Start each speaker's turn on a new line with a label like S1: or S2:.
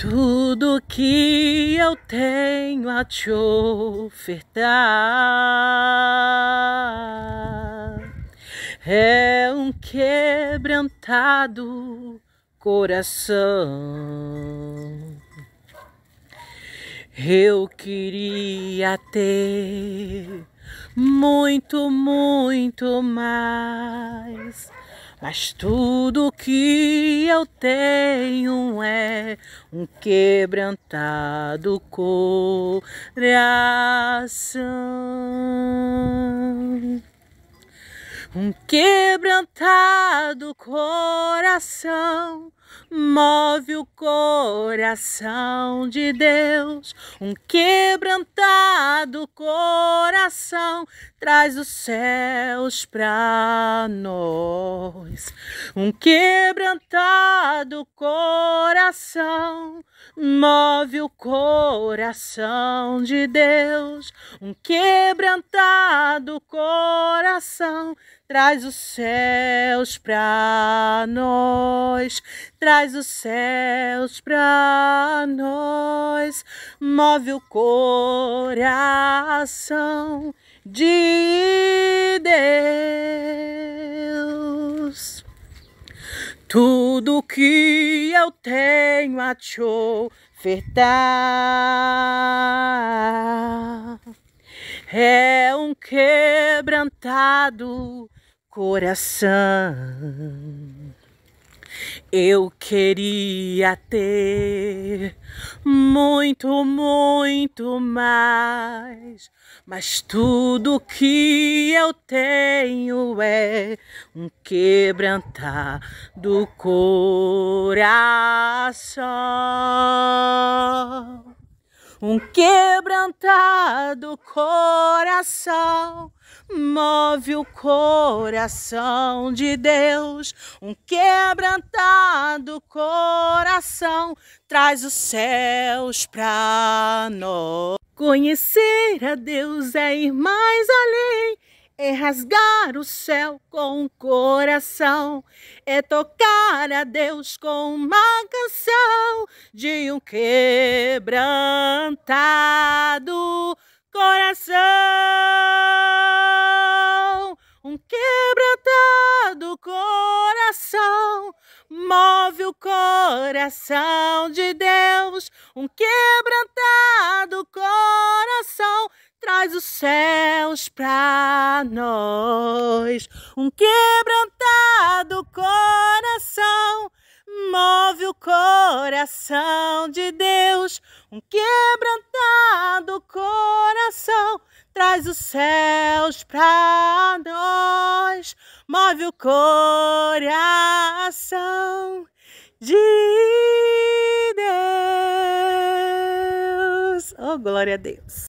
S1: Tudo que eu tenho a te ofertar é um quebrantado coração. Eu queria ter muito, muito mais mas tudo que eu tenho é um quebrantado coração. Um quebrantado coração move o coração de Deus. Um quebrantado coração então, traz os céus pra nós. Um quebrantado coração move o coração de Deus. Um quebrantado coração Traz os céus para nós, traz os céus para nós, move o coração de Deus. Tudo que eu tenho a te ofertar é um quebrantado Coração, eu queria ter muito, muito mais, mas tudo que eu tenho é um quebrantar do coração, um quebrantado coração move o coração de Deus. Um quebrantado coração traz os céus para nós. Conhecer a Deus é ir mais além, é rasgar o céu com o coração, é tocar a Deus com uma canção de um quebrantado coração. o coração de Deus, um quebrantado coração traz os céus pra nós. Um quebrantado coração move o coração de Deus. Um quebrantado coração traz os céus pra nós. Move o coração de Deus. Oh, glória a Deus.